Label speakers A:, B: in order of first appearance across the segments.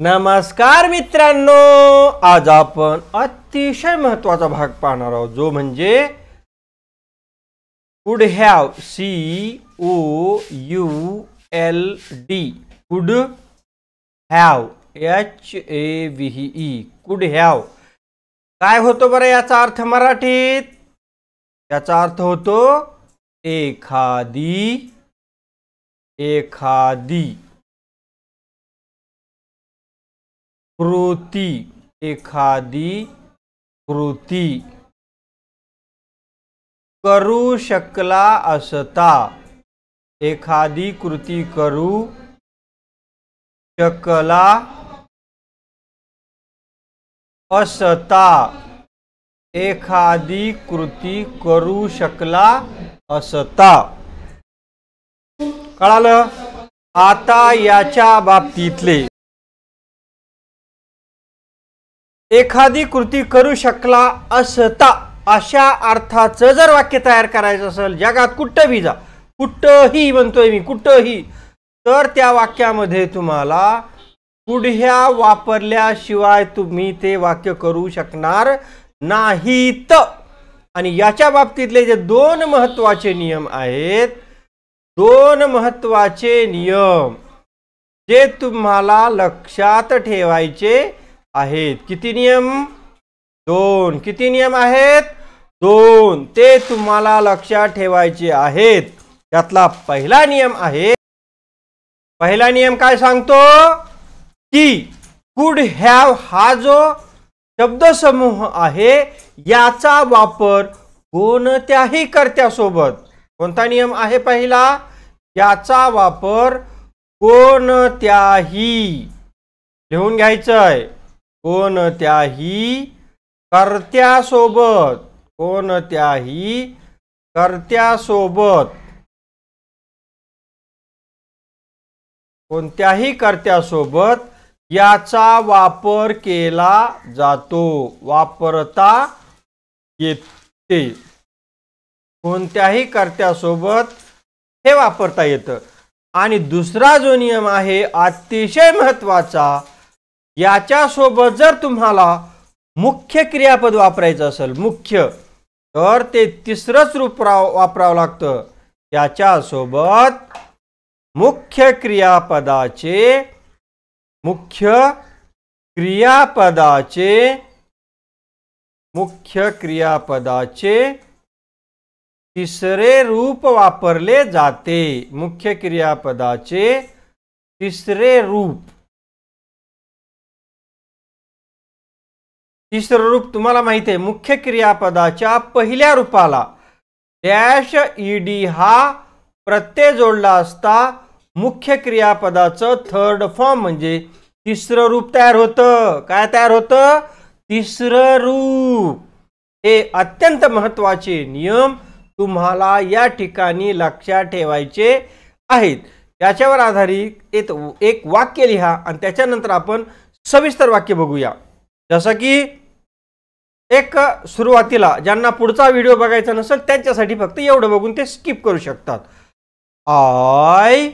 A: नमस्कार मित्रांनो आज आपण अतिशय महत्वाचा भाग पाहणार आहोत जो म्हणजे could have C O U L D could have H A V E could have काय होतो बरं
B: याचा अर्थ मराठीत याचा अर्थ होतो एखादी एखादी कृती एखादी कृती करू शकला असता एखादी कृती करू शकला असता
A: एखादी कृती करू शकला असता
B: कळालं आता याच्या बाबतीतले एखादी कृती करू शकला
A: असता अशा अर्थाचं जर वाक्य तयार करायचं असेल जगात कुठं भिजा कुठंही म्हणतोय मी कुठंही तर त्या वाक्यामध्ये तुम्हाला पुढ्या वापरल्याशिवाय तुम्ही ते वाक्य करू शकणार नाहीत आणि याच्या बाबतीतले जे दोन महत्त्वाचे नियम आहेत दोन महत्त्वाचे नियम जे तुम्हाला लक्षात ठेवायचे आहेत किती नियम दोन किती नियम आहेत दोन ते तुम्हाला लक्षात ठेवायचे आहेत त्यातला पहिला नियम आहे पहिला नियम काय सांगतो की कुड हॅव हा जो शब्दसमूह आहे याचा वापर कोणत्याही कर्त्यासोबत कोणता नियम आहे पहिला याचा वापर कोणत्याही लिहून घ्यायचं आहे कोणत्याही कर्त्यासोबत
B: कोणत्याही कर्त्यासोबत कोणत्याही कर्त्यासोबत
A: याचा वापर केला जातो वापरता येते कोणत्याही कर्त्यासोबत हे वापरता येतं आणि दुसरा जो नियम आहे अतिशय महत्वाचा याच्यासोबत जर तुम्हाला मुख्य क्रियापद वापरायचं असेल मुख्य तर ते तिसरंच रूप वापरावं लागतं याच्यासोबत मुख्य क्रियापदाचे मुख्य क्रियापदाचे मुख्य क्रियापदाचे तिसरे रूप वापरले
B: जाते मुख्य क्रियापदाचे तिसरे रूप तिसरं रूप तुम्हाला माहिती आहे मुख्य क्रियापदाच्या पहिल्या रूपाला डॅश ईडी हा
A: प्रत्यय जोडला असता मुख्य क्रियापदाचं थर्ड फॉर्म म्हणजे तिसरं रूप तयार होतं काय तयार होतं तिसरं रूप हे अत्यंत महत्त्वाचे नियम तुम्हाला या ठिकाणी लक्षात ठेवायचे आहेत त्याच्यावर आधारित एक वाक्य लिहा आणि त्याच्यानंतर आपण सविस्तर वाक्य बघूया जसं की एक सुरुवातीला ज्यांना पुढचा व्हिडिओ बघायचा नसेल त्यांच्यासाठी फक्त एवढं बघून ते स्किप करू शकतात
B: I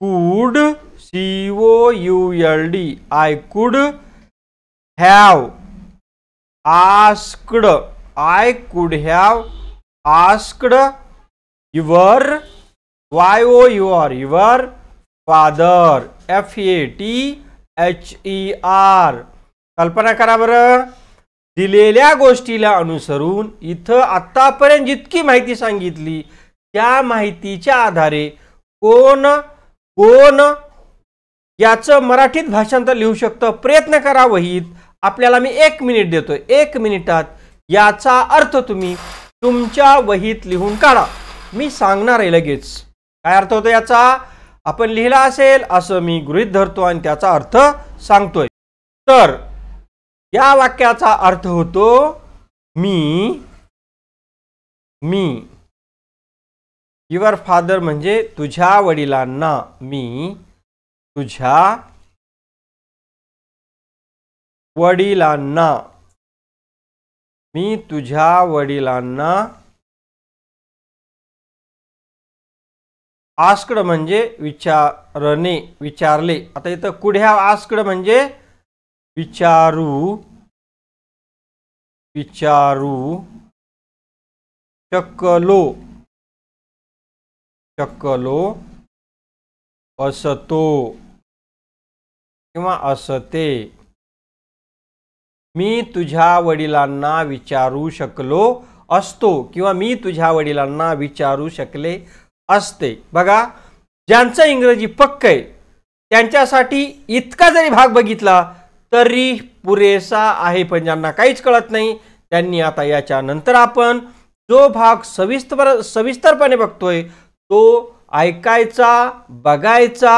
B: could C O U L D I could have
A: asked I could have asked your Y O your your father F A T H E R कल्पना करा बरं दिलेल्या गोष्टीला अनुसरून इथं आत्तापर्यंत जितकी माहिती सांगितली त्या माहितीच्या आधारे कोण कोण याचं मराठीत भाषांतर लिहू शकतं प्रयत्न करा वहीत आपल्याला मी एक मिनिट देतो एक मिनिटात याचा अर्थ तुम्ही तुमच्या वहीत लिहून काढा मी सांगणार आहे लगेच काय अर्थ होतो याचा आपण लिहिला असेल असं मी गृहित धरतो आणि त्याचा अर्थ सांगतोय तर या वाक्याचा अर्थ होतो मी मी
B: युअर फादर म्हणजे तुझ्या वडिलांना मी तुझ्या वडिलांना मी तुझ्या वडिलांना आस्कड म्हणजे विचारणे विचारले आता इथं कुढ्या आस्कड म्हणजे विचारू विचारू शकलो शकलो असतो किंवा असते मी तुझ्या
A: वडिलांना विचारू शकलो असतो किंवा मी तुझ्या वडिलांना विचारू शकले असते बघा ज्यांचं इंग्रजी पक्क आहे त्यांच्यासाठी इतका जरी भाग बघितला तरी पुरेसा आहे पण ज्यांना काहीच कळत नाही त्यांनी आता याच्यानंतर आपण जो भाग सविस्तर सविस्तरपणे बघतोय तो ऐकायचा बघायचा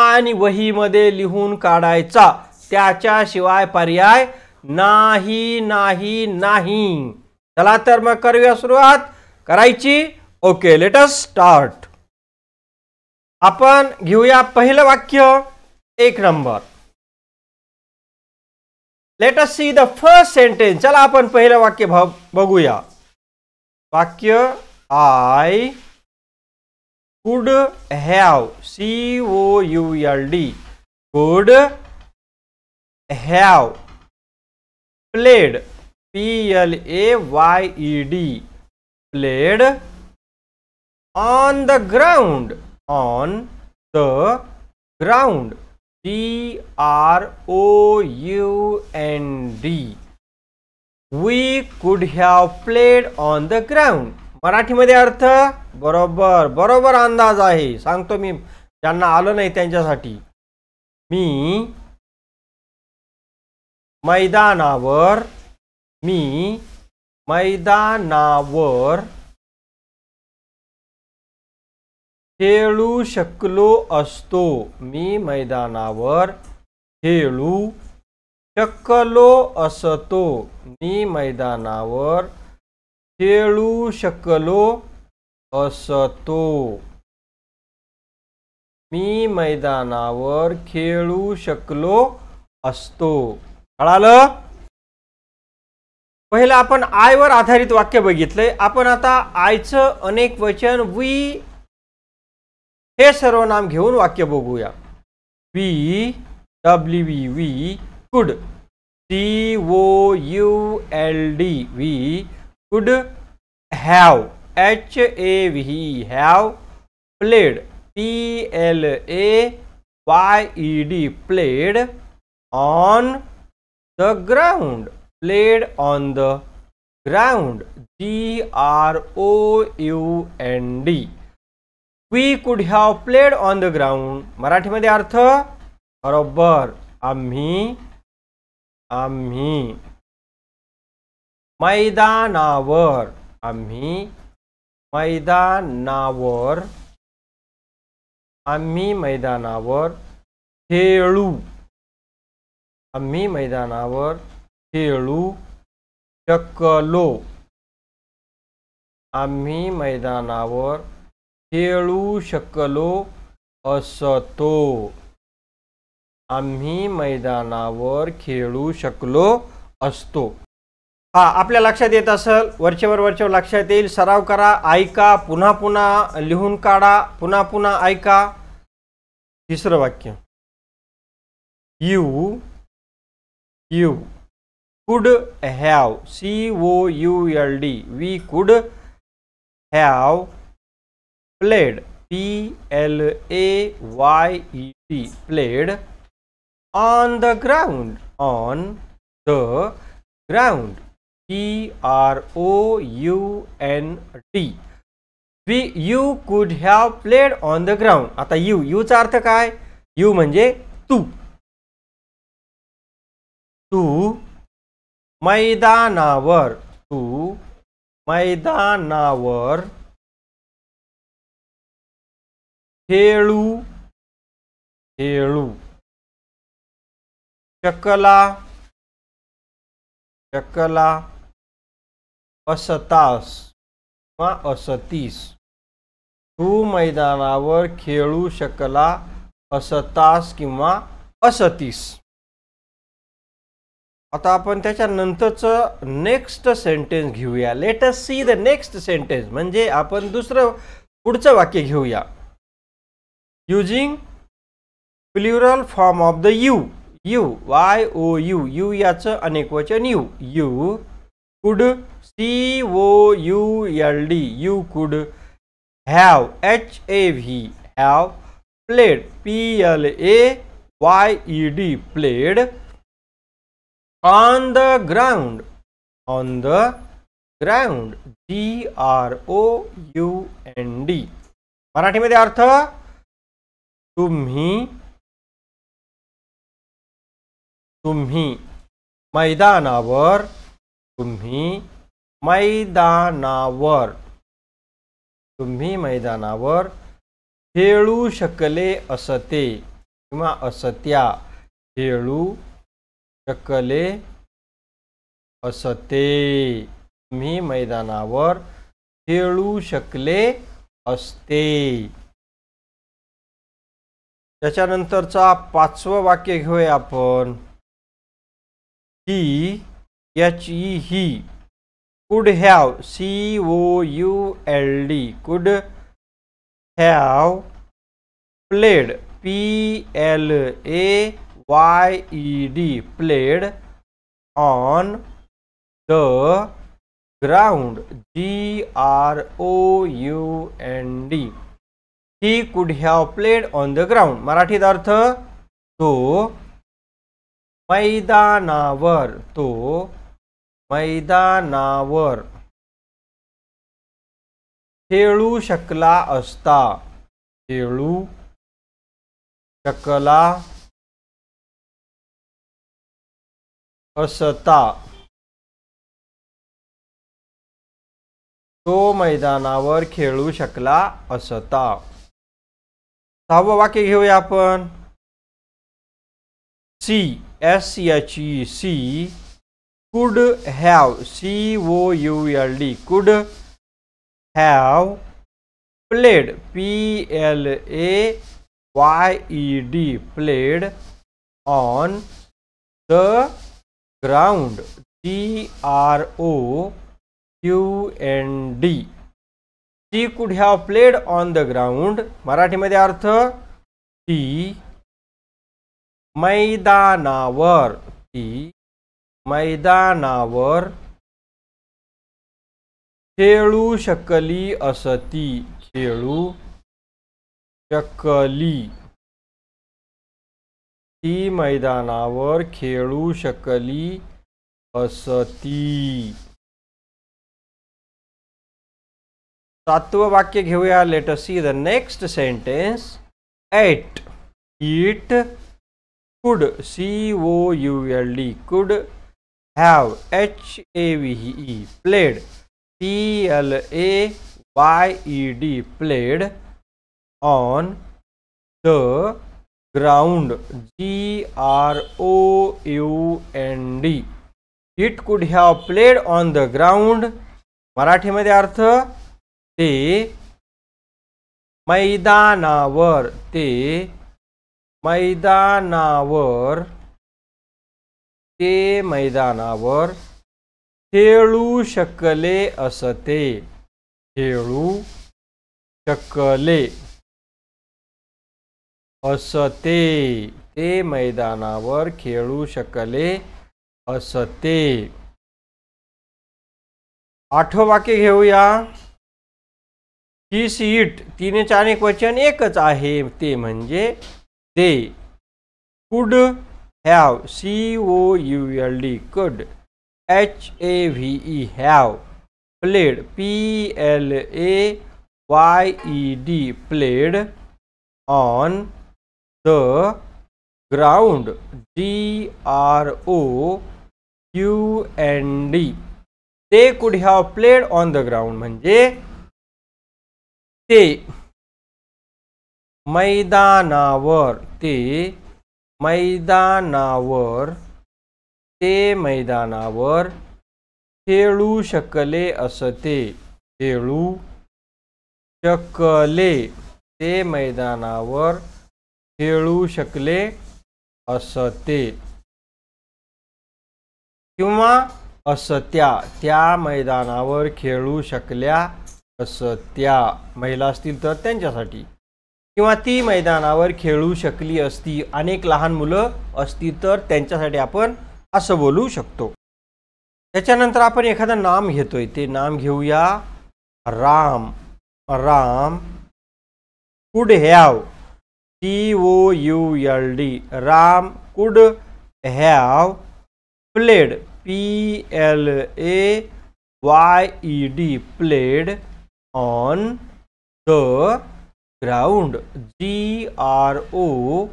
A: आणि वहीमध्ये लिहून काढायचा त्याच्याशिवाय पर्याय नाही नाही नाही चला तर मग करूया सुरुवात करायची ओके
B: लेटस स्टार्ट आपण घेऊया पहिलं वाक्य एक नंबर let us see the first sentence
A: चला अपन पहले वाक्य बघूया वाक्य I
B: could have C O U L D could have played P L A Y D played
A: on the ground on the ground D R O U N D we could have played on the ground मराठीमध्ये अर्थ बरोबर बरोबर अंदाज आहे सांगतो मी ज्यांना आलं नाही त्यांच्यासाठी
B: मी मैदानावर मी मैदानावर खेळू शकलो असतो मी
A: मैदानावर खेळू शकलो असतो मी मैदानावर खेळू शकलो असतो मी मैदानावर खेळू शकलो असतो कळालं पहिलं आपण आयवर आधारित वाक्य बघितलंय आपण आता आयचं अनेक वचन वी हे सर्व नाम घेऊन वाक्य बघूया we W we we could C O U L D we could have H A V have played P L A Y E D played on the ground played on the ground G R O U N D we could have played on the ground मराठीमध्ये अर्थ बरोबर आम्ही आम्ही मैदानावर आम्ही मैदानावर आम्ही मैदानावर
B: खेळू आम्ही मैदानावर खेळू शकलो आम्ही मैदानावर
A: खेळू शकलो असतो आम्ही मैदानावर खेळू शकलो असतो हा आपल्या लक्षात येत असेल वरचेवर वरच्यावर लक्षात येईल सराव करा ऐका पुन्हा
B: पुन्हा लिहून काढा पुन्हा पुन्हा ऐका तिसरं वाक्य you you could have C O U L D we could have
A: played p l a y e d played on the ground on the ground p r o u n d we you could have played on the ground आता you यूचा अर्थ काय you म्हणजे
B: तू तू मैदानावर तू मैदानावर खेळू खेळू शकला चकला असतास किंवा असतीस
A: तू मैदानावर खेळू शकला असतास किंवा असतीस आता आपण त्याच्यानंतरचं नेक्स्ट सेंटेन्स घेऊया let us see the next sentence म्हणजे आपण दुसरं पुढचं वाक्य घेऊया using plural form of the you you Y O U you याचं अनेकवचन you you could C O U L D you could have H A V have played P L A Y E D played on the ground
B: on the ground D R O U N D मराठीमध्ये अर्थ तुम्ही तुम्ही मैदानावर तुम्ही मैदानावर तुम्ही
A: मैदानावर खेळू शकले असते किंवा असत्या खेळू शकले असते तुम्ही मैदानावर खेळू शकले
B: असते त्याच्यानंतरचा पाचवं वाक्य घेऊया आपण ही H E
A: he could have C O U L D could have played P L A Y E D played on the ground G R O U N D he could have played on the ground मराठीत अर्थ
B: तो मैदानावर तो मैदानावर खेळू शकला असता खेळू शकला असता तो मैदानावर खेळू शकला असता सहावं वाक्य घेऊया आपण
A: she S she H E she could have C O U L D could have played P L A Y E D played on the ground D R O Q N D ती could have played on the ground मराठीमध्ये अर्थ ती मैदानावर ती मैदानावर
B: खेळू शकली असती खेळू शकली ती मैदानावर खेळू शकली असती सातवं वाक्य घेऊया let us see the next sentence it it
A: could C O U L D could have H A V E played P L A Y E D played on the ground G R O U N D it could have played on the ground मराठीमध्ये अर्थ ते मैदानावर ते मैदानावर ते मैदानावर
B: खेळू शकले असते खेळू शकले असते ते
A: मैदानावर खेळू शकले असते आठ वाक्य घेऊया ही सी इट चार अनेक वचन एकच आहे ते म्हणजे they could have C O U L D could H A V E have played P L A Y E D played on the ground D R O U N D ते could have played on the ground म्हणजे ते मैदानावर ते मैदानावर ते मैदानावर खेळू शकले असते खेळू शकले ते मैदानावर खेळू शकले असते किंवा असत्या त्या मैदानावर खेळू शकल्या असं त्या महिला असतील तर त्यांच्यासाठी किंवा ती मैदानावर खेळू शकली असती अनेक लहान मुलं असती तर त्यांच्यासाठी आपण असं बोलू शकतो त्याच्यानंतर आपण एखादं नाम घेतोय ते नाम घेऊया Ram Ram could have T O U L D Ram could have played P L A Y E D played on the ground G R O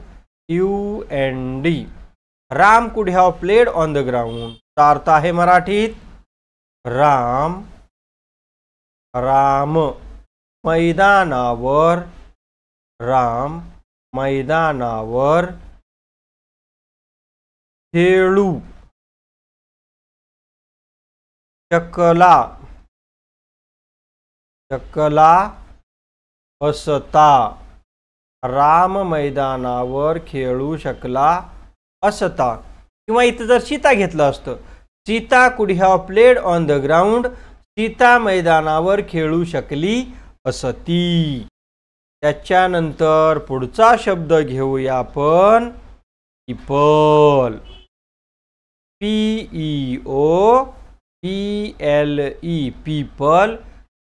A: U N D Ram could have played on the ground अर्थ आहे मराठीत राम राम
B: मैदानावर राम मैदानावर खेळू चकला शकला
A: असता राम मैदानावर खेळू शकला असता किंवा इथं जर सीता घेतलं असतं Sita could have played on the ground Sita मैदानावर खेळू शकली असती त्याच्यानंतर पुढचा शब्द घेऊया आपण people P E O P L E people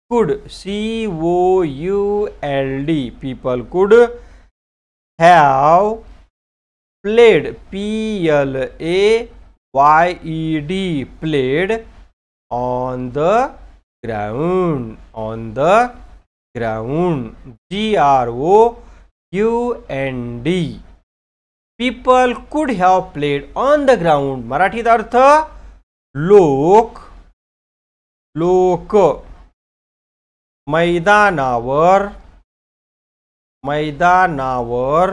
A: could C O U L D people could have played P L A Y E D played on the ground on the ground G R O U N D people could have played on the ground Marathi अर्थ lok
B: lok. मैदानावर मैदानावर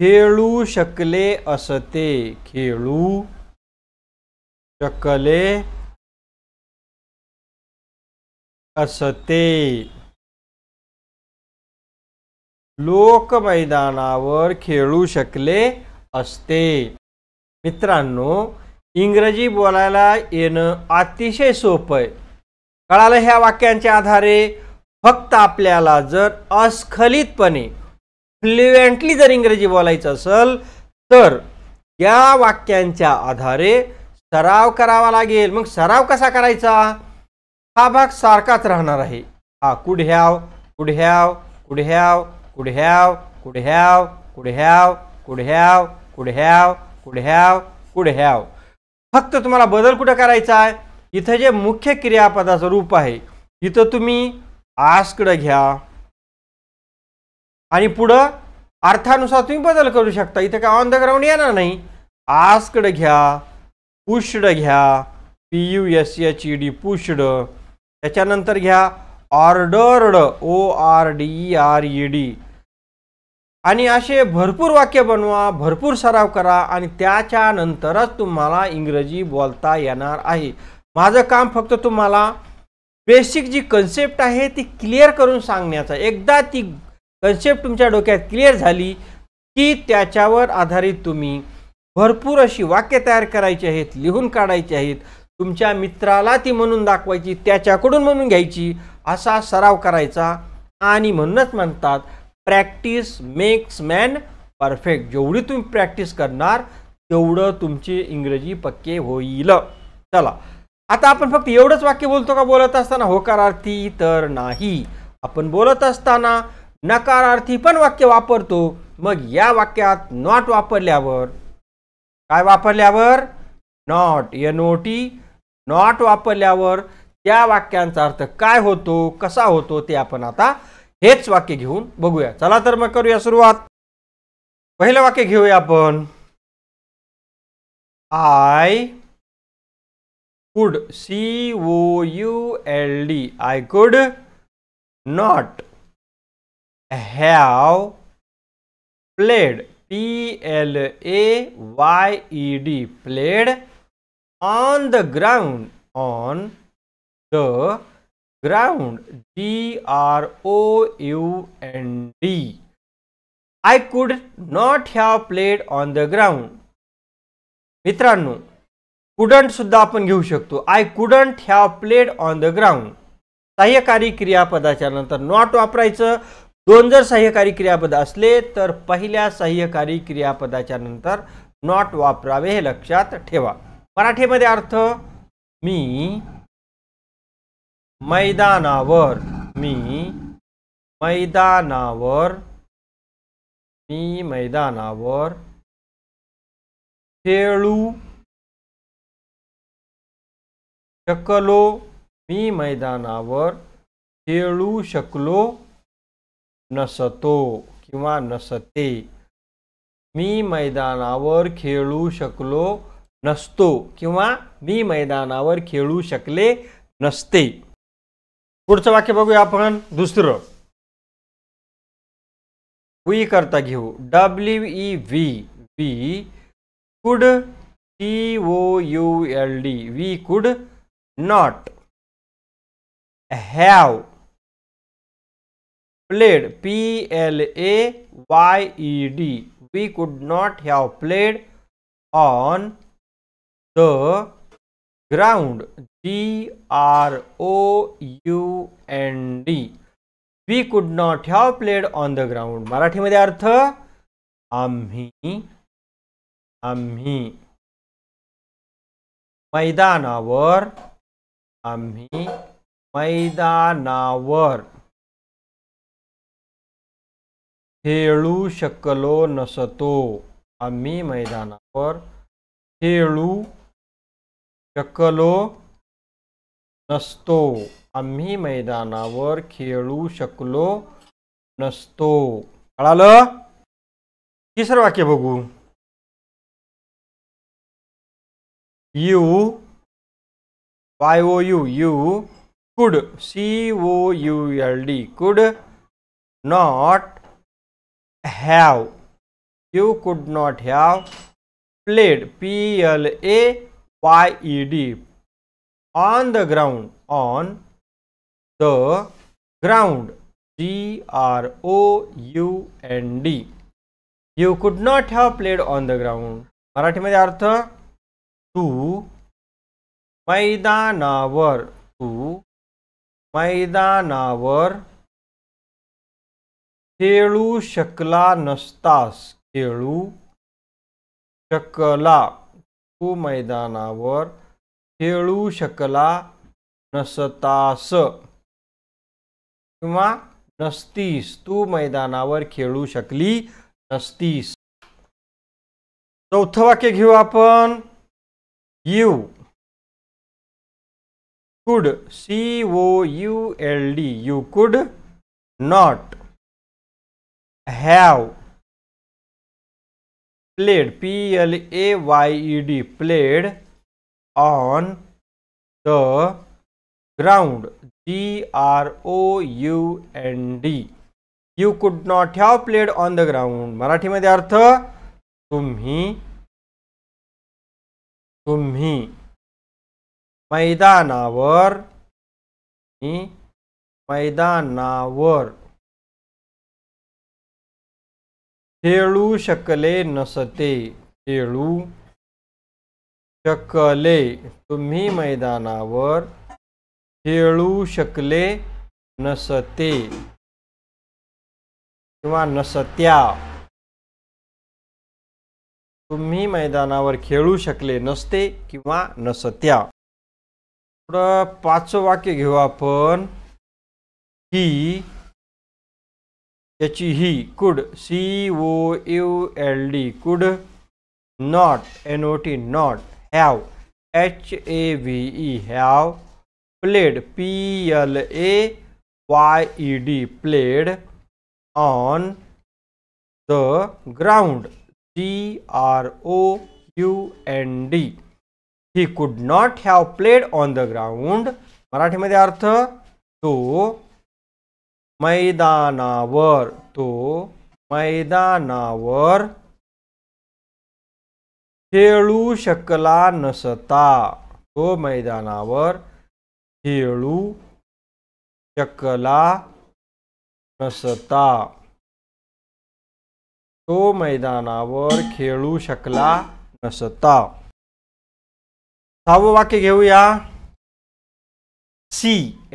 B: खेळू शकले असते खेळू शकले असते लोक
A: मैदानावर खेळू शकले असते मित्रांनो इंग्रजी बोलायला येणं अतिशय सोपं आहे कळालं ह्या वाक्यांच्या आधारे फक्त आपल्याला जर अस्खलितपणे फ्लुएंटली जर इंग्रजी बोलायचं असेल तर या वाक्यांच्या आधारे सराव करावा लागेल मग सराव कसा करायचा हा भाग सारखाच राहणार आहे हा कुढ्याव कुढ्याव कुढ्याव कुढ्याव कुढ्याव कुढ्याव कुढ्याव कुढ्याव कुढ्याव कुढ्याव फक्त तुम्हाला बदल कुठं करायचा आहे इथं जे मुख्य क्रियापदाचं रूप आहे इथं तुम्ही आसकडं घ्या आणि पुढं अर्थानुसार तुम्ही बदल करू शकता इथे काय ऑन द ग्राउंड येणार नाही आसकडं घ्या पुष्ड घ्या P U S H E D pushed त्याच्यानंतर घ्या ordered O R D E R E D आणि असे भरपूर वाक्य बनवा भरपूर सराव करा आणि त्याच्यानंतरच तुम्हाला इंग्रजी बोलता येणार आहे माझं काम फक्त तुम्हाला बेसिक जी कन्सेप्ट आहे ती क्लिअर करून सांगण्याचा एकदा ती कन्सेप्ट तुमच्या डोक्यात क्लिअर झाली की त्याच्यावर आधारित तुम्ही भरपूर अशी वाक्य तयार करायची आहेत लिहून काढायची आहेत तुमच्या मित्राला ती म्हणून दाखवायची त्याच्याकडून म्हणून घ्यायची असा सराव करायचा आणि म्हणूनच म्हणतात प्रॅक्टिस मेक्स मॅन परफेक्ट जेवढी तुम्ही प्रॅक्टिस करणार तेवढं तुमची इंग्रजी पक्के होईल चला आता आपण फक्त एवढंच वाक्य बोलतो का बोलत असताना होकारार्थी तर नाही आपण बोलत असताना नकारार्थी पण वाक्य वापरतो मग या वाक्यात नॉट वापरल्यावर काय वापरल्यावर not N O T not वापरल्यावर त्या वाक्यांचा अर्थ काय होतो कसा होतो ते आपण आता हेच वाक्य घेऊन बघूया चला तर मग करूया सुरुवात
B: पहिलं वाक्य घेऊया आपण I could C O U L D I could not have
A: played P L A Y E D played on the ground on the ground G R O U N D I could not have played on the ground मित्रांनो couldn't सुद्धा आपण घेऊ शकतो I couldn't have played on the ground सहाय्यकारी क्रियापदाच्या नंतर not वापरायचं दोन जर सहाय्यकारी क्रियापद असले तर पहिल्या सहाय्यकारी क्रियापदाच्या नंतर नॉट वापरावे हे लक्षात ठेवा
B: मराठीमध्ये अर्थ मी मैदानावर मी मैदानावर मी मैदानावर खेळू शकलो मी मैदानावर
A: खेळू शकलो नसतो किंवा नसते मी मैदानावर खेळू शकलो नसतो किंवा मी मैदानावर खेळू शकले नसते पुढचं वाक्य बघूया आपण दुसरं वी करता घेऊ W E V we could T O U L D we could not have played p l a y e d we could not have played on the ground g r o u n d we could not have played on the ground marathi madhe arth
B: amhi amhi maidanavar आम्ही मैदानावर खेळू शकलो नसतो आम्ही मैदानावर खेळू
A: शकलो नसतो आम्ही मैदानावर
B: खेळू शकलो नसतो कळालं तिसरं वाक्य बघू you Y O U you could C
A: O U L D could not have you could not have played P L A Y E D on the ground on the ground G R O U N D you could not have played on the ground मराठीमध्ये अर्थ तू
B: मैदानावर तू मैदानावर खेळू शकला नसतास
A: खेळू शकला तू मैदानावर खेळू शकला नसतास किंवा नसतीस तू मैदानावर खेळू शकली
B: नसतीस चौथं वाक्य घेऊ आपण येऊ could c o u l d you could not have played p l a y e d played
A: on the ground g r o u n d you could not have played on the ground
B: मराठीमध्ये अर्थ तुम्ही तुम्ही मैदानावर मैदानावर खेळू शकले नसते खेळू शकले
A: तुम्ही मैदानावर खेळू शकले
B: नसते किंवा नसत्या तुम्ही मैदानावर खेळू शकले नसते किंवा
A: नसत्या पुढं पाचवं वाक्य घेऊ आपण ही याची he could C O U L D could not N O T not have H A V E have played P L A Y E D played on the ground C R O U N D he could not have played on the ground मराठीमध्ये अर्थ तो मैदानावर तो मैदानावर खेळू शकला नसता
B: तो मैदानावर खेळू शकला नसता तो मैदानावर खेळू शकला नसता
A: सहावं वाक्य घेऊया she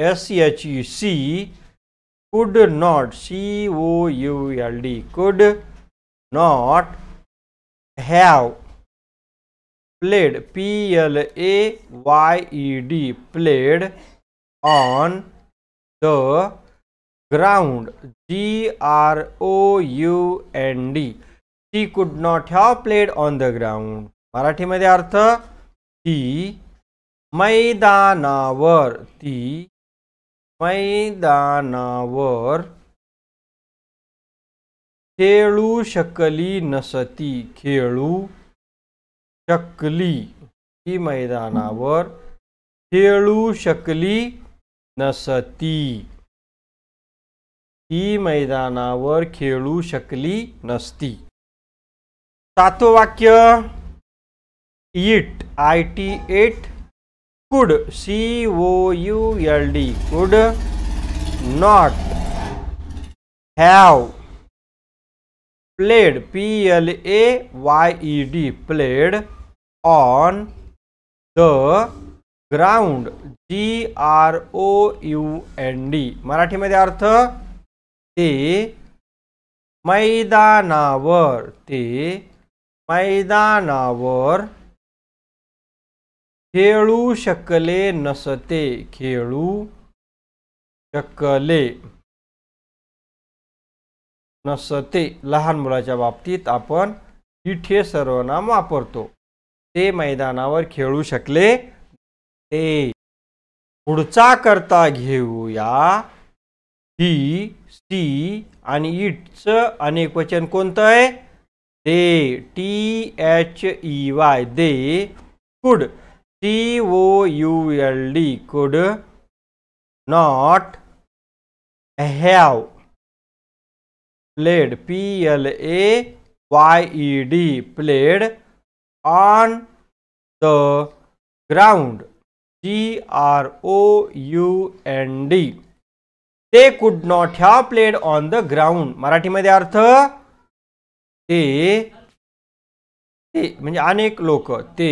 A: S H U she could not C O U L D could not have played P L A Y E D played on the ground G R O U N D she could not have played on the ground मराठीमध्ये अर्थ ती
B: मैदानावर ती मैदानावर खेळू
A: शकली नसती खेळू शकली ती मैदानावर खेळू शकली नसती
B: ती मैदानावर खेळू शकली नसती सातवं वाक्य it I T
A: at could C O U L D could not have played P L A Y E D played on the ground G R O U N D मराठीमध्ये अर्थ ते मैदानावर ते मैदानावर खेळू शकले नसते खेळू शकले नसते लहान मुलाच्या बाबतीत आपण इथे सर्वनाम वापरतो ते मैदानावर खेळू शकले ते पुढचा करता घेऊया ही सी आणि इटचं अनेक वचन कोणतं आहे they T H E Y they could t O U L D could not have played P L A Y E D played on the ground G R O U N D ते could not have played on the ground मराठीमध्ये अर्थ
B: ते म्हणजे अनेक लोक ते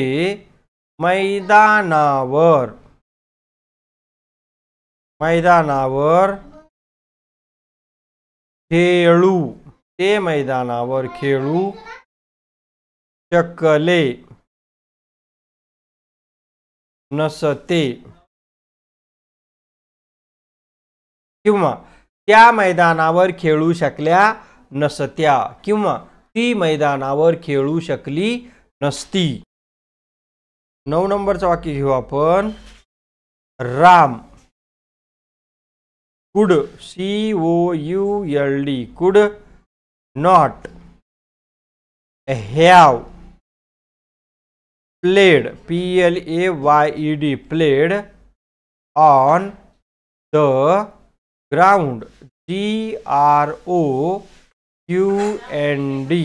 B: मैदानावर मैदानावर खेळू ते मैदानावर खेळू शकले नसते किंवा त्या मैदानावर खेळू शकल्या नसत्या किंवा
A: ती मैदानावर खेळू शकली नसती नऊ नंबरचं वाक्य घेऊ आपण Ram
B: could C O U L D could not have played P L A Y E D played on the
A: ground G R O Q N D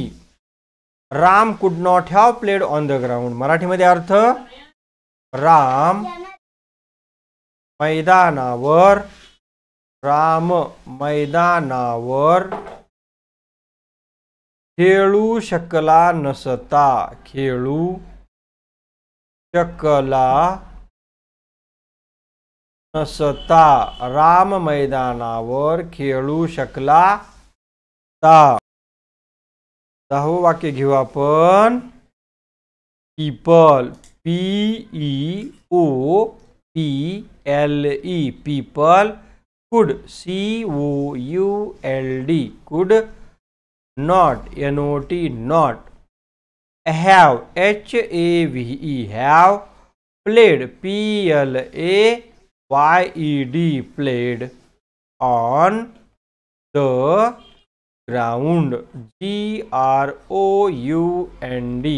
A: Ram could not have played on the ground मराठीमध्ये अर्थ
B: राम मैदानावर राम मैदानावर
A: खेळू शकला नसता खेळू शकला
B: नसता राम मैदानावर खेळू शकला ता
A: दहावं वाक्य घेऊ आपण people P E O P L E people could C O U L D could not N O T not have H A V E have played P L A Y E D played on the ground G R O U N D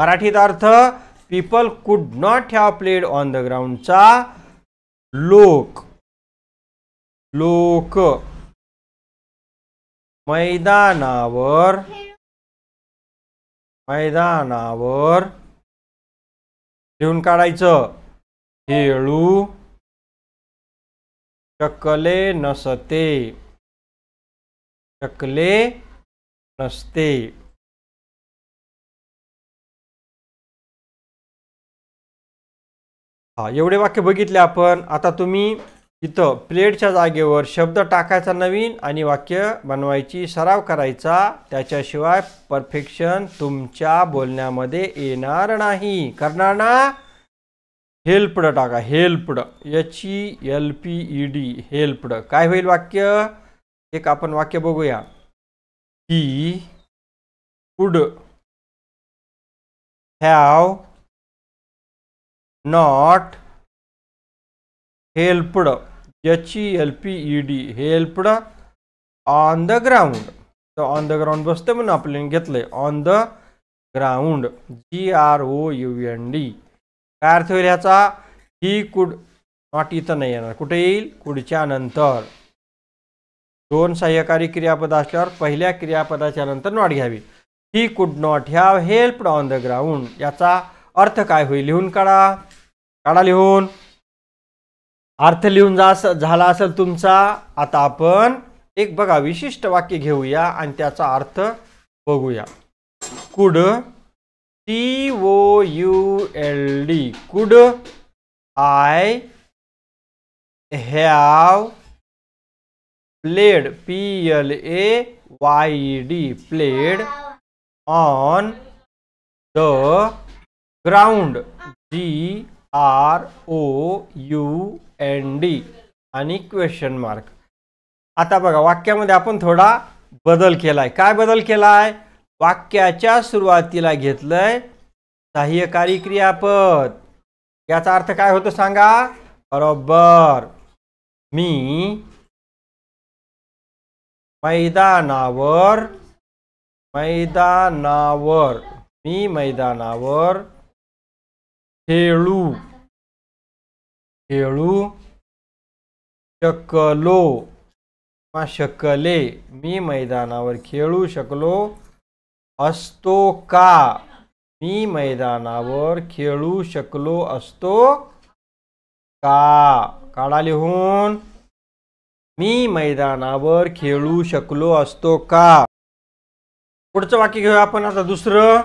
A: मराठीत अर्थ people could not have played on the ग्राउंडचा लोक
B: लोक मैदानावर मैदानावर लिहून काढायचं खेळू शकले नसते शकले नसते हा एवढे वाक्य बघितले आपण आता तुम्ही इथं प्लेटच्या जागेवर
A: शब्द टाकायचा नवीन आणि वाक्य बनवायची सराव करायचा त्याच्याशिवाय परफेक्शन तुमच्या बोलण्यामध्ये येणार नाही करणार ना हेल्पड टाका helped H L P E D helped
B: काय होईल वाक्य एक आपण वाक्य बघूया he would have not helped H E L P
A: E D helped on the ground तर ऑन द ग्राउंड बसते म्हणून आपल्याने घेतलंय on the ground G R O U N D काय अर्थ होईल ह्याचा ही कुड नॉट इथं नाही येणार कुठे येईल कुडच्या नंतर दोन सह्यकारी क्रियापद असल्यावर पहिल्या क्रियापदाच्या नंतर नॉट घ्यावी he could not have help on the ground याचा अर्थ काय होईल लिहून काढा काढा लिहून अर्थ लिहून जा झाला असेल तुमचा आता आपण एक बघा विशिष्ट वाक्य घेऊया आणि त्याचा अर्थ बघूया could T O U L D could I have played P L A Y D played on the ground G R O U N D आणि क्वेश्चन मार्क आता बघा वाक्यामध्ये आपण थोडा बदल केलाय काय बदल केलाय वाक्याच्या सुरुवातीला घेतलंय सहाय्यकारी क्रियापद
B: याचा अर्थ काय होतो सांगा बरोबर मी मैदानावर मैदानावर मी मैदानावर खेळू खेळू शकलो
A: शकले मी मैदानावर खेळू शकलो असतो का मी मैदानावर खेळू शकलो असतो का काढा लिहून
B: मी मैदानावर खेळू शकलो असतो का पुढचं वाक्य घेऊया आपण आता दुसरं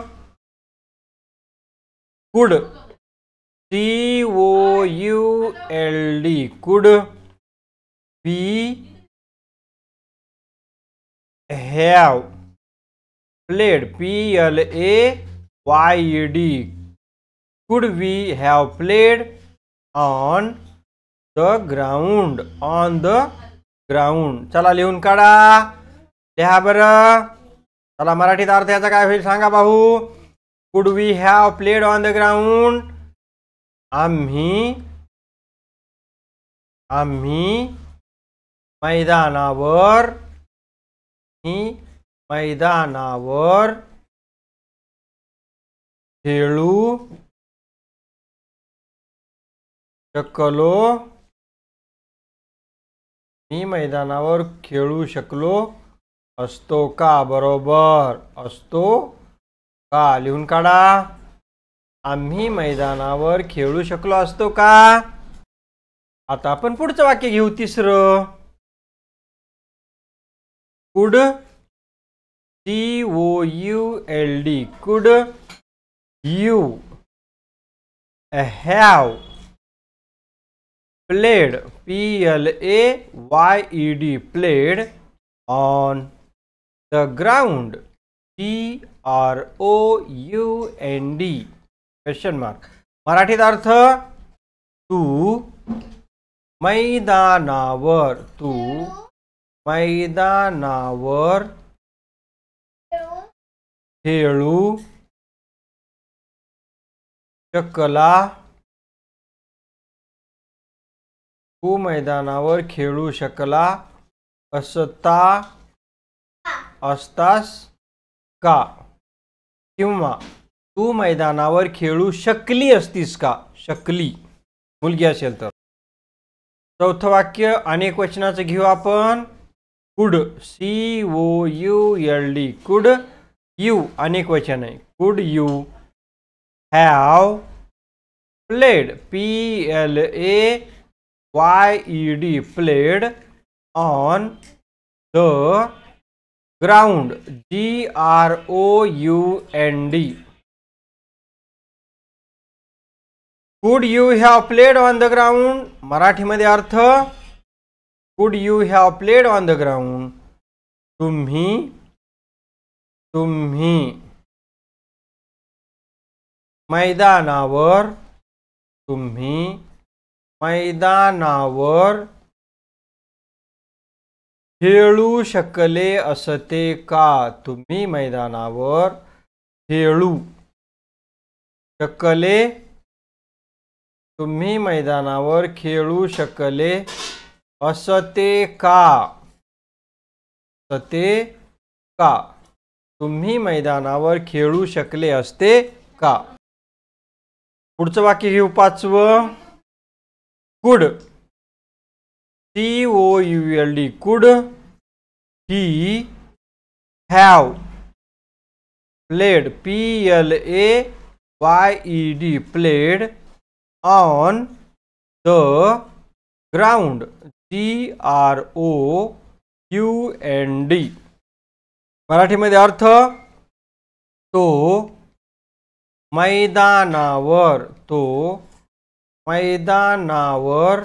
B: could C O U L D could be have played P L A Y D could we have
A: played on the ground on the ground चला लिहून काढा लिहा बरं चला मराठीत
B: अर्थ याचा काय होईल सांगा भाऊ could we have played on the ground आम्ही आम्ही मैदानावर ही मैदानावर खेळू शकलो मी मैदानावर खेळू शकलो असतो का बरोबर
A: असतो का लिहून काढा आम्ही मैदानावर
B: खेळू शकलो असतो का आता आपण पुढचं वाक्य घेऊ तिसरं could C O U L D could you have played p l a y
A: e d played on the ground t r o u n d question mark मराठीत अर्थ तू मैदानावर तू
B: मैदानावर खेळू शकला तू मैदानावर खेळू शकला असता असतास का
A: किंवा तू मैदानावर खेळू शकली असतीस का शकली मुलगी असेल तर चौथं वाक्य अनेक वचनाचं घेऊ आपण could C O U L D could you अनेक वचन आहे could you have played P L A YED played
B: on the ground G R O U N D could you have played on the ground Marathi? मध्ये अर्थ could you have played on the ground तुम्ही तुम्ही मैदानावर तुम्ही मैदानावर
A: खेळू शकले असते का तुम्ही मैदानावर खेळू शकले तुम्ही मैदानावर खेळू शकले असते का असते का तुम्ही
B: मैदानावर खेळू शकले असते का पुढचं वाक्य घेऊ पाचवं could C O U L D could he have
A: played P L A Y E D played on the ground G R O U N D मराठीमध्ये अर्थ
B: तो मैदानावर तो मैदानावर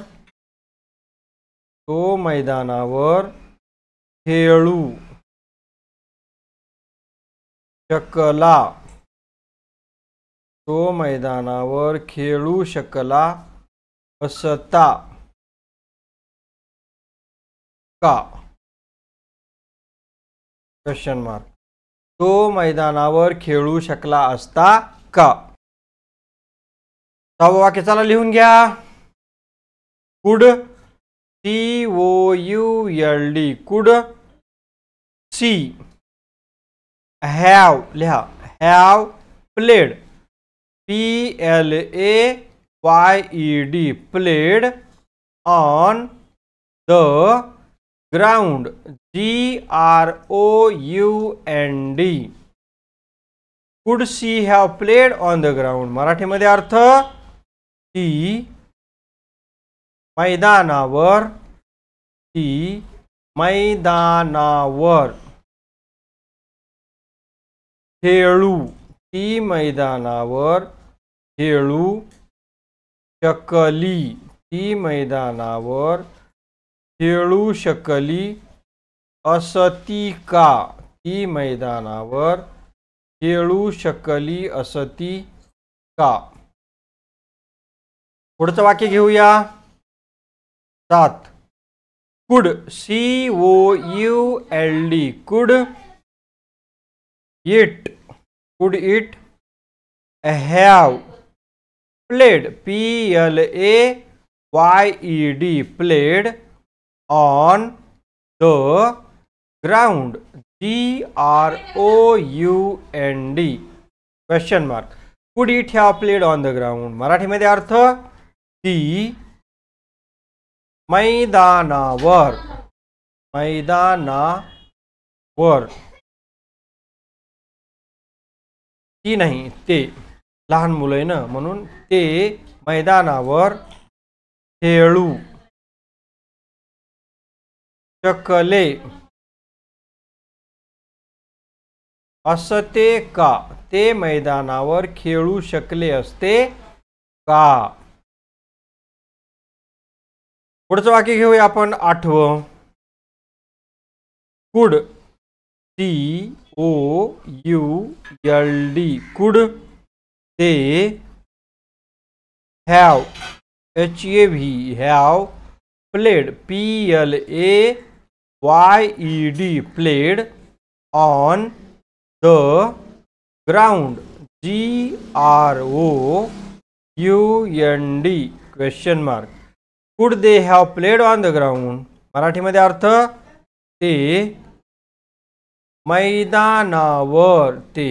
B: तो मैदानावर खेळू शकला तो मैदानावर खेळू शकला असता का क्वेश्चन मार्क तो मैदानावर खेळू शकला असता का सहावं वाक्य चला लिहून घ्या could C O U L D could she have
A: लिहा have played P L A Y E D played on the ground G R O U N D
B: could she have played on the ground मराठीमध्ये अर्थ ती मैदानावर ती मैदानावर खेळू ती मैदानावर खेळू
A: शकली ती मैदानावर खेळू शकली असती का ती मैदानावर
B: खेळू शकली असती का पुढचं वाक्य घेऊया सात could C O U L D could it could it have played P
A: L A Y E D played on the ground G R O U N D question mark could it have played on the ground मराठीमध्ये अर्थ
B: ती मैदानावर मैदानावर ती नाही ते लहान मुलं आहे ना म्हणून ते मैदानावर खेळू शकले
A: असते का ते मैदानावर खेळू शकले असते का
B: पूछ वाक्य घेऊया आपण आठवं could T O U L D could they
A: have H A V have played P L A Y D played on the ground G R O U N D question mark could they have played on the ground मराठीमध्ये अर्थ
B: ते मैदानावर ते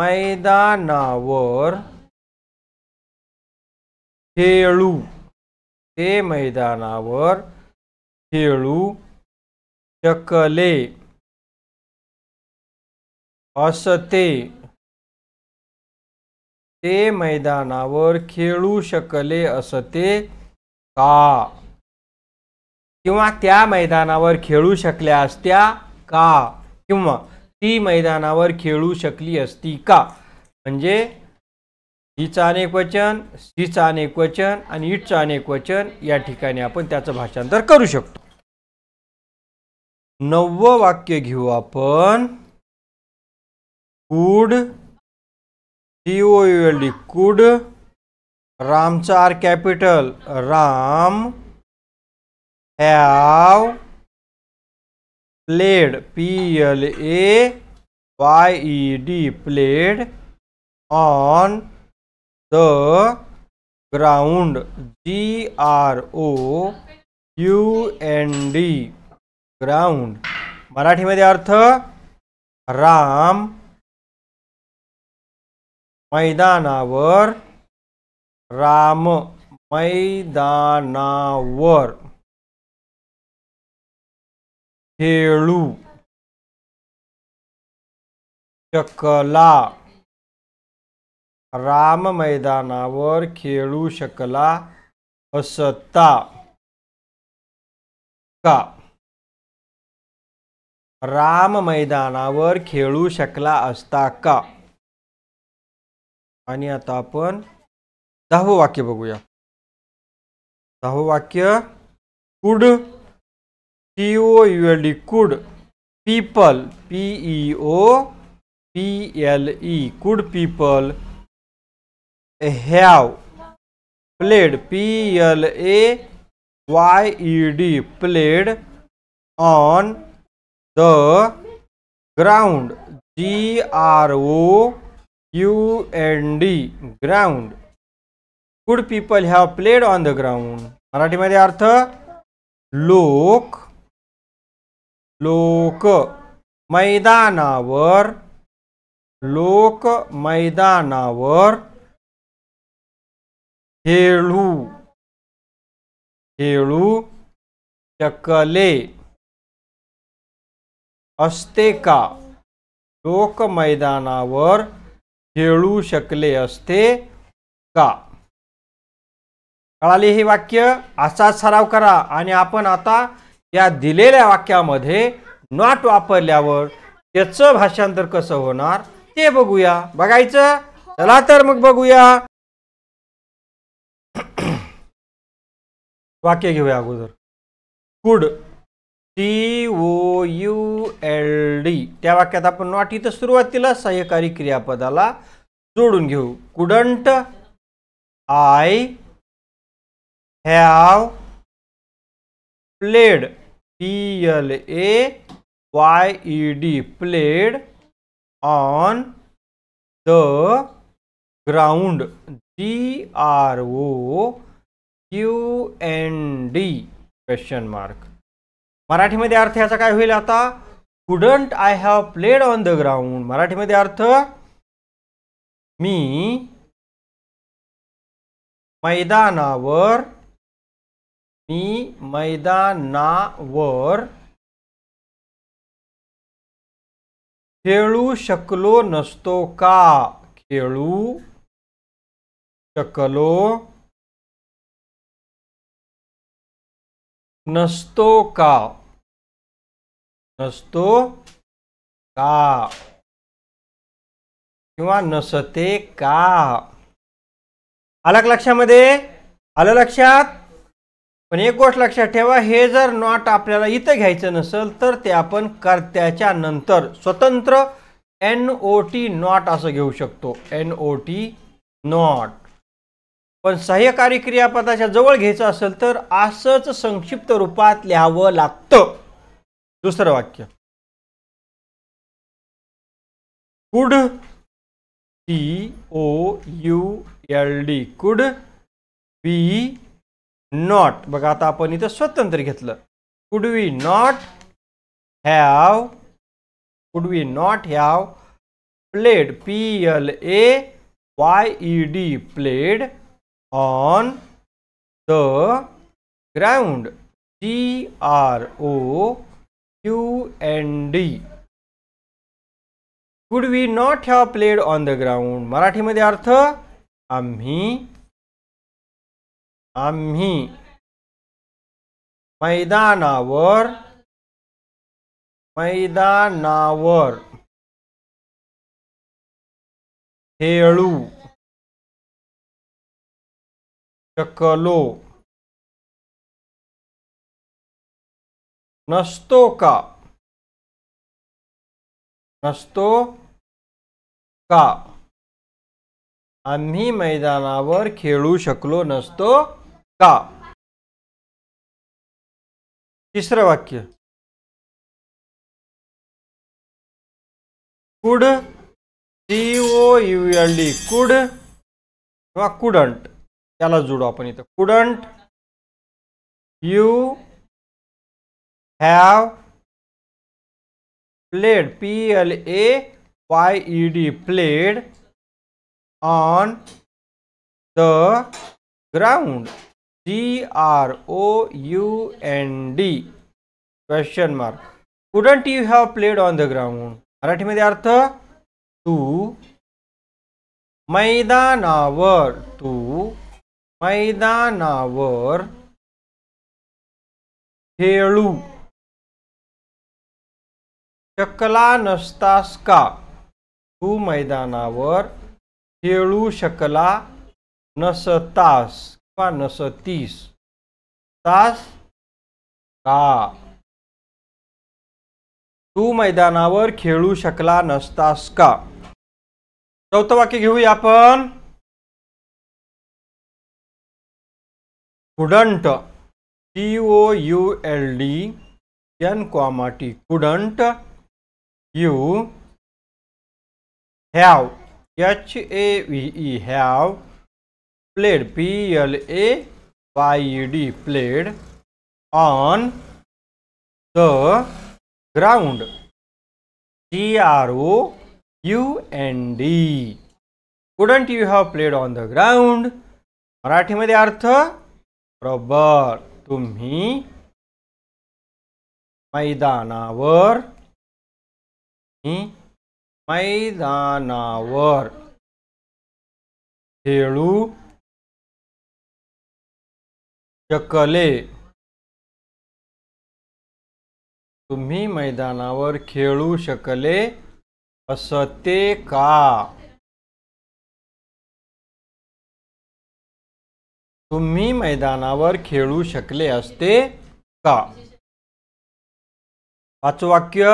B: मैदानावर खेळू ते मैदानावर खेळू शकले असते ते मैदानावर खेळू
A: शकले असते का किंवा त्या मैदानावर खेळू शकल्या असत्या का किंवा ती मैदानावर खेळू शकली असती का म्हणजे हिचं अनेक वचन सीचं अनेक वचन आणि इटचं अनेक वचन या ठिकाणी आपण त्याचं भाषांतर करू शकतो
B: नववं वाक्य घेऊ आपण कूड सीओ ओ कूड
A: रामचार, R capital Ram have
B: played P L A Y E D played on the
A: ground G R O U N D
B: ground मराठीमध्ये अर्थ राम मैदानावर राम मैदानावर खेळू शकला राम मैदानावर खेळू शकला असता का राम मैदानावर खेळू शकला असता का आणि आता आपण दहव वाक्य बगू दहावं वाक्य could P O U L people P E O
A: P L E could people have played P L A Y D played on the ground G R O U N D ground good people have played on the ground मराठीमध्ये अर्थ लोक
B: लोक मैदानावर लोक मैदानावर खेळू खेळू शकले असते का लोक
A: मैदानावर खेळू शकले असते का कळाले हे वाक्य असाच सराव करा आणि आपण आता या दिलेल्या वाक्यामध्ये नॉट वापरल्यावर त्याचं भाषांतर कसं होणार
B: ते बघूया बघायचं चला तर मग बघूया वाक्य घेऊया अगोदर could
A: T O U L D त्या वाक्यात आपण नॉट इथं सुरुवातीला
B: सहकारी क्रियापदाला जोडून घेऊ couldn't I have played P L A Y E D played
A: on the ground G R O Q N D question mark
B: मराठीमध्ये अर्थ याचा काय होईल आता couldn't I have played on the ground मराठीमध्ये अर्थ मी मैदानावर मी मैदानावर खेळू शकलो नसतो का खेळू शकलो नसतो का नसतो का किंवा नसते का आला लक्षामध्ये
A: आलं लक्षात पण एक गोष्ट लक्षात ठेवा हे जर नॉट आपल्याला इथं घ्यायचं नसेल तर ते आपण कर्त्याच्या नंतर स्वतंत्र एन ओ टी नॉट असं घेऊ शकतो एन ओ टी नॉट पण सहकारी क्रियापदाच्या जवळ घ्यायचं असेल तर असंच संक्षिप्त रूपात लिहावं लागतं
B: दुसरं वाक्य could T O U L D could
A: be not बघा आता आपण इथं स्वतंत्र घेतलं could we not have could we not have played P L A Y E D played
B: on the ground T R O Q N D could we
A: not have played on the ground मराठीमध्ये अर्थ आम्ही
B: आम्ही मैदानावर मैदानावर खेळू शकलो नसतो का नसतो का आम्ही मैदानावर खेळू शकलो नसतो का तिसरं वाक्य could C O U L D could किंवा कुडंट त्याला जोडू आपण इथं couldn't you have played P L A Y E D played on the
A: ground D R O U N D question mark couldn't you have played on the ground मराठीमध्ये अर्थ तू
B: मैदानावर तू मैदानावर खेळू शकला नसतास का तू मैदानावर खेळू शकला नसतास नसतीस तास का तू मैदानावर खेळू शकला नसतास का चौथं वाक्य घेऊया आपण couldn't T O U L D N comma T couldn't you
A: have H A V have played P L A Y D played on the ground T R O U N D d couldn't you have played on the ground मराठीमध्ये
B: अर्थ बरोबर तुम्ही मैदानावर मैदानावर खेळू तुम्ही मैदानावर खेळू शकले असते का तुम्ही मैदानावर खेळू शकले असते का पाच वाक्य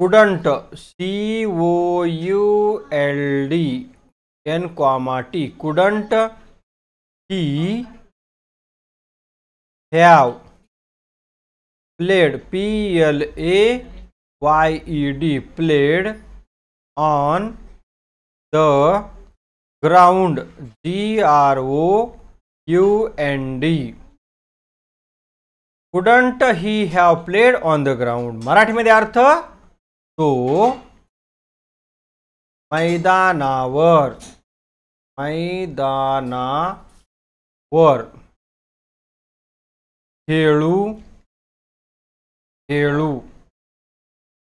B: couldn't C O U L D N comma T couldn't he have played p l a y e d played on the
A: ground g r o u n d
B: couldn't he have played on the ground मराठीमध्ये अर्थ तो मैदानावर मैदानावर खेळू खेळू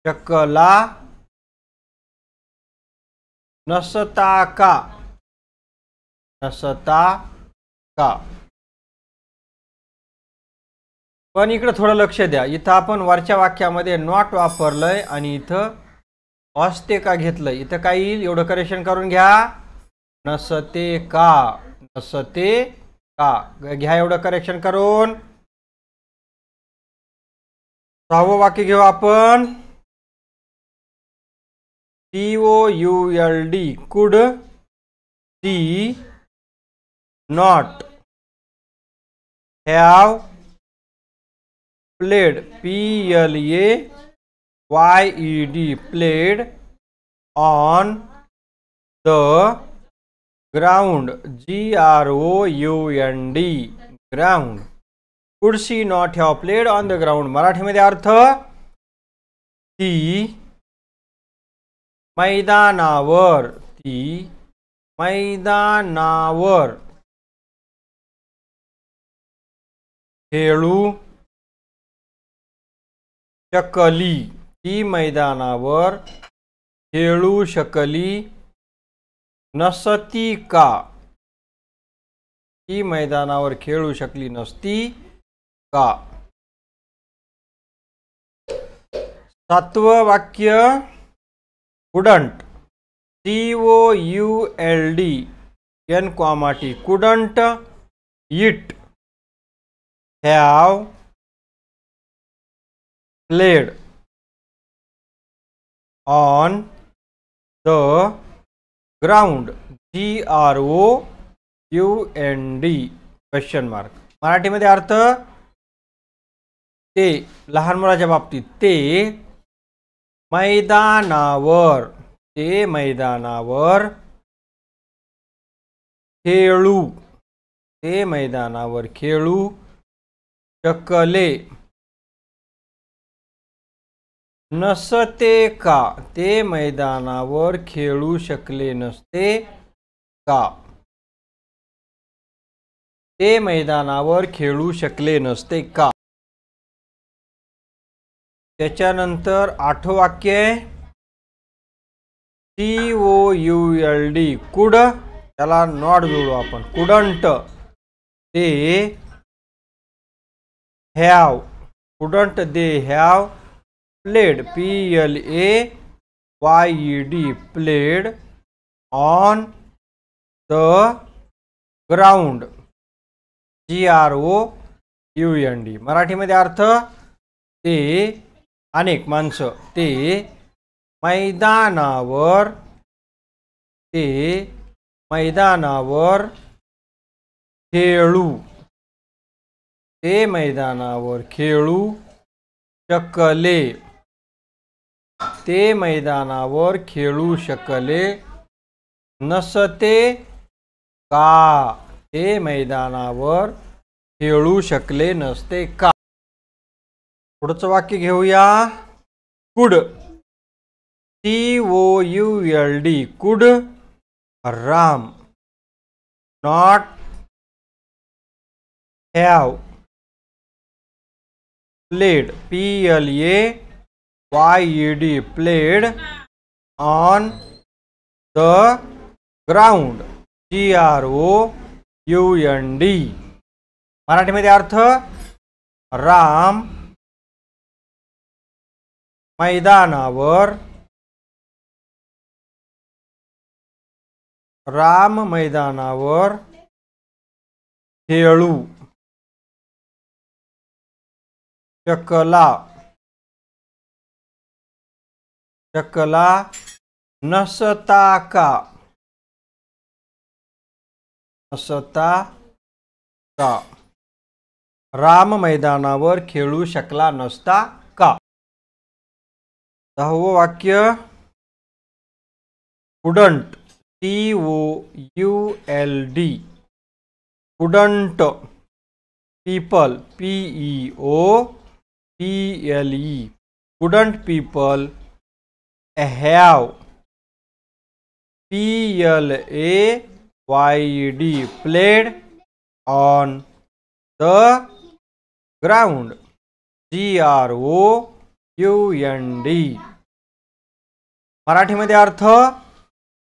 B: शकला नसता का नसता का पण इकडं थोडं लक्ष द्या इथं आपण वरच्या वाक्यामध्ये नॉट
A: वापरलंय आणि इथं ऑस्ते का घेतलंय इथं काही एवढं करेक्शन करून घ्या नसते का नसते का घ्या एवढं करेक्शन
B: करून सहावं वाक्य घेऊ आपण C O U L D could she not have played P L A Y E D played on the
A: ground G R O U N D ground she not have played on the ground मराठीमध्ये अर्थ
B: ती मैदानावर ती मैदानावर खेळू शकली ती मैदानावर खेळू शकली नसती का ती मैदानावर खेळू शकली नसती का सातवं वाक्य couldn't C O U L D N comma T couldn't it have played on the ground G R O U N D question mark
A: मराठीमध्ये अर्थ ते लहान मुलाच्या बाबतीत ते
B: मैदानावर ते मैदानावर खेळू ते मैदानावर खेळू शकले
A: नसते का ते मैदानावर खेळू शकले नसते
B: का ते मैदानावर खेळू शकले नसते का त्याच्यानंतर आठवं वाक्य आहे C O U L D
A: could त्याला नॉट जोडू आपण couldn't they have couldn't they have played P L A Y E D played on the ground G R O U N D मराठीमध्ये अर्थ ते अनेक माणसं
B: ते मैदानावर ते मैदानावर खेळू ते मैदानावर खेळू चकले,
A: ते मैदानावर खेळू शकले नसते का ते मैदानावर खेळू
B: शकले नसते का पुढचं वाक्य घेऊया could T O U L D could Ram not have played P L A YED played on the ground G R O U N D मराठीमध्ये अर्थ राम मैदानावर राम मैदानावर खेळू शकला शकला नसता का नसता का राम मैदानावर खेळू शकला नसता का दहावं वाक्य couldn't T O U L D couldn't
A: people P E O P L E couldn't people have P L A Y D played on the
B: ground G R O U N D मराठीमध्ये अर्थ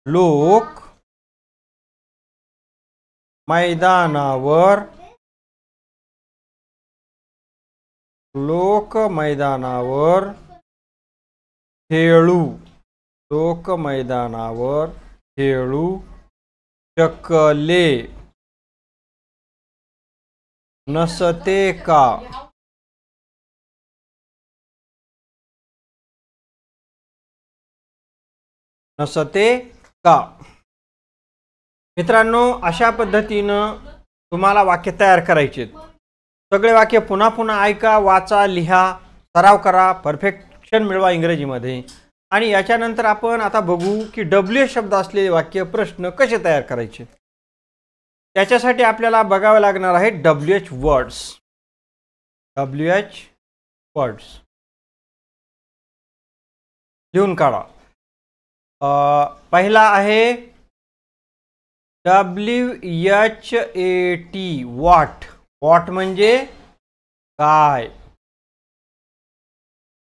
B: लोक मैदानावर लोक मैदानावर खेळू लोक मैदानावर खेळू शकले नसते का नसते का मित्रांनो अशा पद्धतीनं तुम्हाला वाक्य तयार करायचे
A: सगळे वाक्य पुन्हा पुन्हा ऐका वाचा लिहा सराव करा परफेक्ट शिक्षण मिळवा इंग्रजीमध्ये आणि याच्यानंतर आपण आता बघू की डब्ल्यू शब्द असलेले वाक्य प्रश्न
B: कसे तयार करायचे त्याच्यासाठी आपल्याला बघावे लागणार आहे W H words W H words लिहून काढा पहिला आहे W H A T what what म्हणजे काय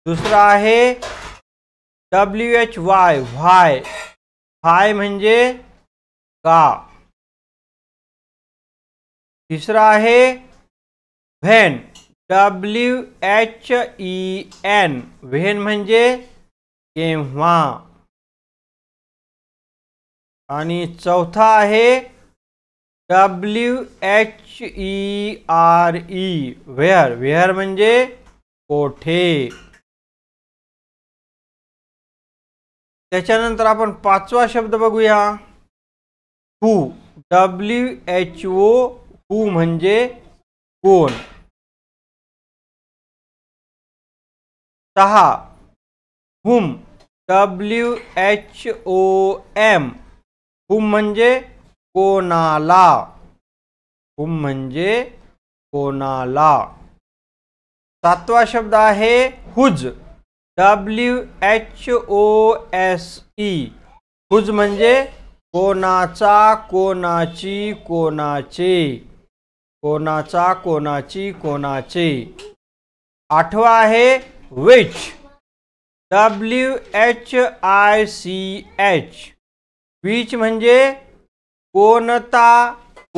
B: दुसरा आहे W H Y why why म्हणजे का तीसरा आहे when W H E N when म्हणजे केव्हा आणि चौथा आहे W H E R E where where म्हणजे कोठे त्याच्यानंतर आपण पाचवा शब्द बघूया हू डब्ल्यू एच ओ हू म्हणजे कोण सहा whom W H O M whom
A: म्हणजे कोणाला हुम म्हणजे कोणाला सातवा शब्द आहे whose W H O S E whose म्हणजे को आठवा है which W H I C H which मजे को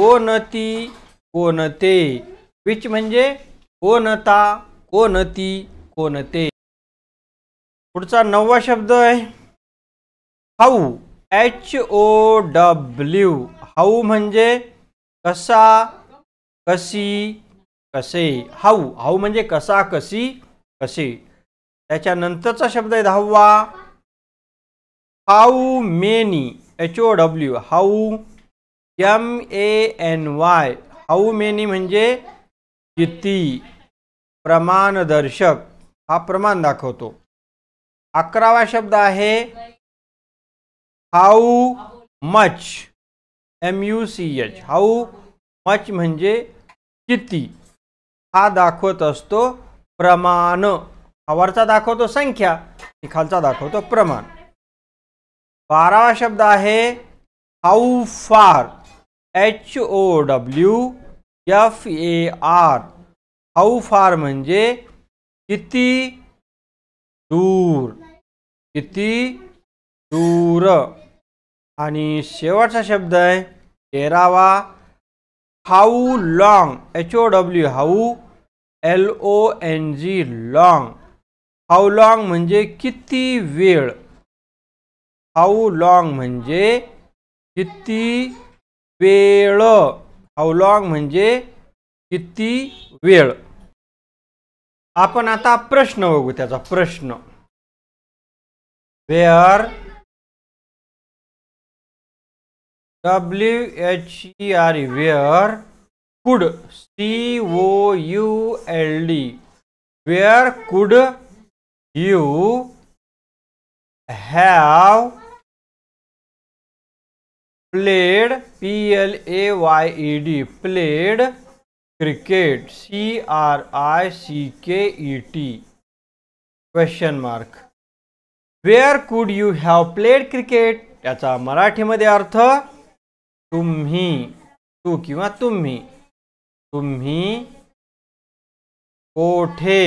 A: कोणती कोणते विच म्हणजे कोणता पुढचा नववा शब्द आहे how H O W how म्हणजे कसा कशी कसे हाऊ हाऊ म्हणजे कसा कशी कसे त्याच्यानंतरचा शब्द आहे दहावा how many H O W how M A N Y how many म्हणजे किती प्रमाणदर्शक हा प्रमाण दाखवतो अकरावा शब्द आहे how much M U C H how much म्हणजे किती हा दाखवत असतो प्रमाण हावरचा दाखवतो संख्या खालचा दाखवतो प्रमाण बारावा शब्द आहे how far H O W F A R
B: how far म्हणजे किती दूर किती दूर आणि शेवटचा
A: शब्द आहे तेरावा how long H O W how L O N G long how long म्हणजे किती वेळ हाऊ लाँग म्हणजे किती वेळ हाऊ लाँग म्हणजे किती
B: वेळ आपण आता प्रश्न बघू त्याचा प्रश्न where W H E R wear कुड C O U L D wear कुड you have played P L A Y E D played cricket
A: C R I C K E T question mark wear कुड you have played cricket याचा मराठीमध्ये अर्थ
B: तुम्ही तू किंवा तुम्ही तुम्ही कोठे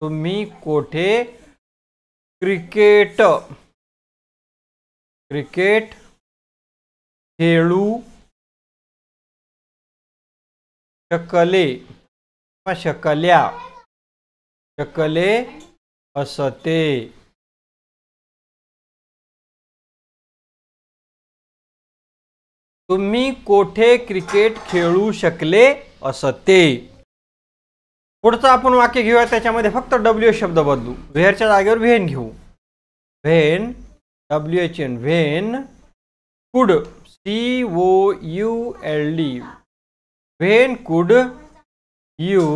B: तुम्ही कोठे क्रिकेट क्रिकेट खेळू शकले शकल्या शकले असते तुम्ही कोठे क्रिकेट खेळू शकले
A: असते पुढचं आपण वाक्य घेऊया त्याच्यामध्ये फक्त डब्ल्यू एच शब्द बदलू व्हेरच्या जागेवर व्हेन घेऊ when W H N when
B: could C O U L D when could you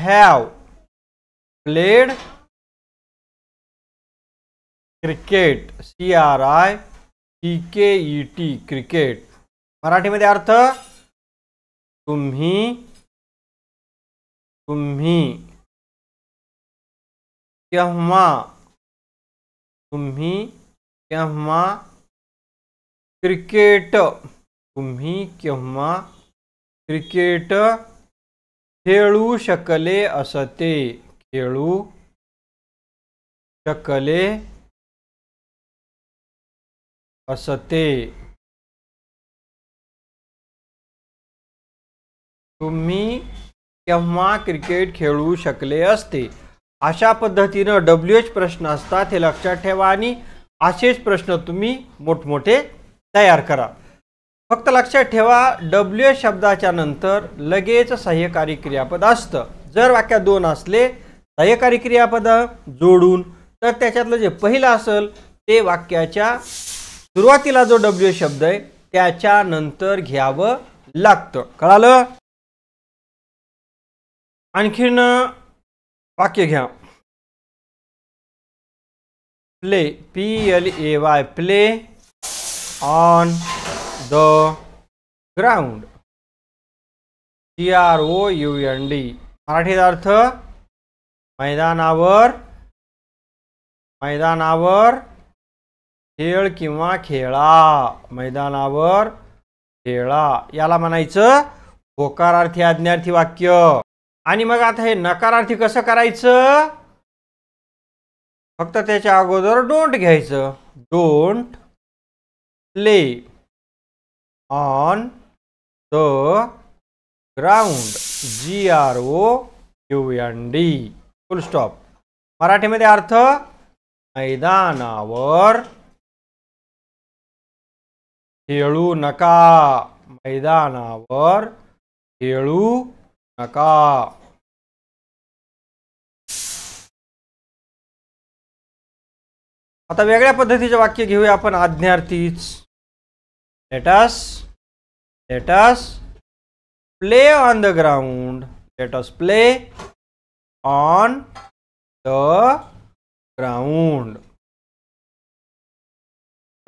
B: have played cricket C R I T K E T cricket मराठीमध्ये अर्थ तुम्ही तुम्ही केव्हा तुम्ही केव्हा क्रिकेट तुम्ही केव्हा क्रिकेट खेळू शकले असते खेळू शकले असते तुम्ही केव्हा क्रिकेट खेळू शकले
A: असते अशा पद्धतीनं डब्ल्यू एच प्रश्न असतात हे लक्षात ठेवा आणि असेच प्रश्न तुम्ही मोठमोठे तयार करा फक्त लक्षात ठेवा डब्ल्यू शब्दाच्या नंतर लगेच सहाय्यकारी क्रियापद असतं जर वाक्यात दोन असले सहाय्यकारी क्रियापद जोडून तर त्याच्यातलं जे पहिलं असेल ते वाक्याच्या सुरुवातीला जो डब्ल्यू शब्द आहे त्याच्यानंतर घ्यावं
B: लागतं कळालं आणखीन वाक्य घ्या play P L A Y play on the ground G R O U N D मराठीत अर्थ मैदानावर मैदानावर
A: खेळ किंवा खेळा मैदानावर खेळा याला म्हणायचं होकारार्थी आज्ञार्थी वाक्य आणि मग आता हे नकारार्थी कसं
B: करायचं फक्त त्याच्या अगोदर डोंट घ्यायचं don't play on the ground G R O Q N D full stop मराठीमध्ये अर्थ मैदानावर खेळू नका मैदानावर खेळू नका आता वेगळ्या पद्धतीचे वाक्य घेऊया आपण आज्ञार्थीच let us let us play on the ground let us play on the ground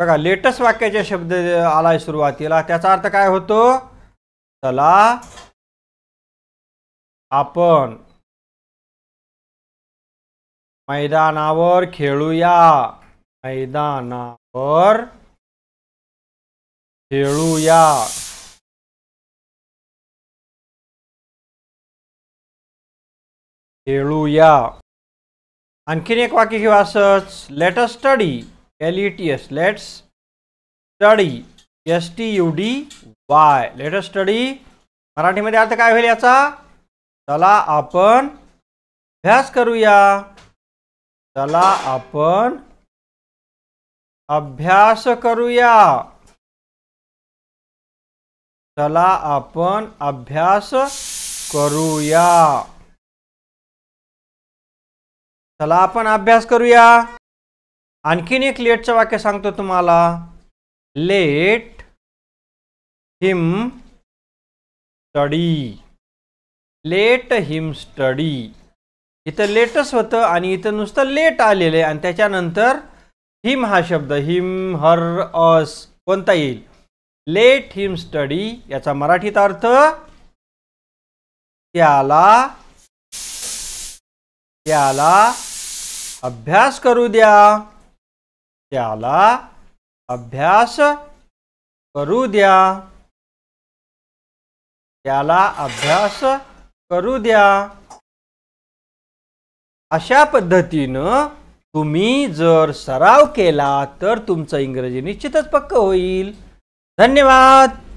B: बघा लेटस वाक्याचे शब्द आलाय सुरुवातीला त्याचा अर्थ काय होतो चला आपण मैदानावर खेळूया मैदानावर खेळूया खेळूया आणखीन एक वाक्य घेऊ असंच let us study L E T
A: S let's study S T U D Y let us study
B: मराठीमध्ये अर्थ काय होईल याचा चला आपण अभ्यास करूया चला आपण अभ्यास करूया चला आपण अभ्यास करूया चला आपण अभ्यास करूया आणखीन एक लेटचं वाक्य सांगतो तुम्हाला let him study let him study
A: इथं लेटच होतं आणि इथं नुसतं लेट आलेलं आहे आणि त्याच्यानंतर हिम हा शब्द हिम हर अस कोणता येईल लेट हिम स्टडी याचा मराठीत अर्थ त्याला
B: त्याला अभ्यास करू द्या त्याला अभ्यास करू द्या त्याला अभ्यास करू द्या
A: अशा पद्धतीनं तुम्ही जर सराव केला तर तुमचं इंग्रजी निश्चितच पक्क होईल धन्यवाद